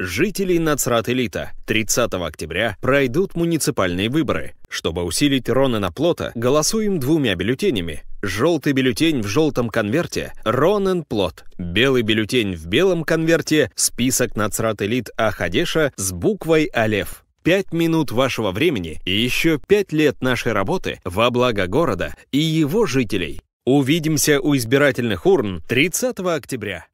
Жителей Нацрат-элита 30 октября пройдут муниципальные выборы. Чтобы усилить Ронана Плота, голосуем двумя бюллетенями. Желтый бюллетень в желтом конверте – Ронен Плот. Белый бюллетень в белом конверте – список Нацрат-элит Ахадеша с буквой «Алеф». Пять минут вашего времени и еще пять лет нашей работы во благо города и его жителей. Увидимся у избирательных урн 30 октября.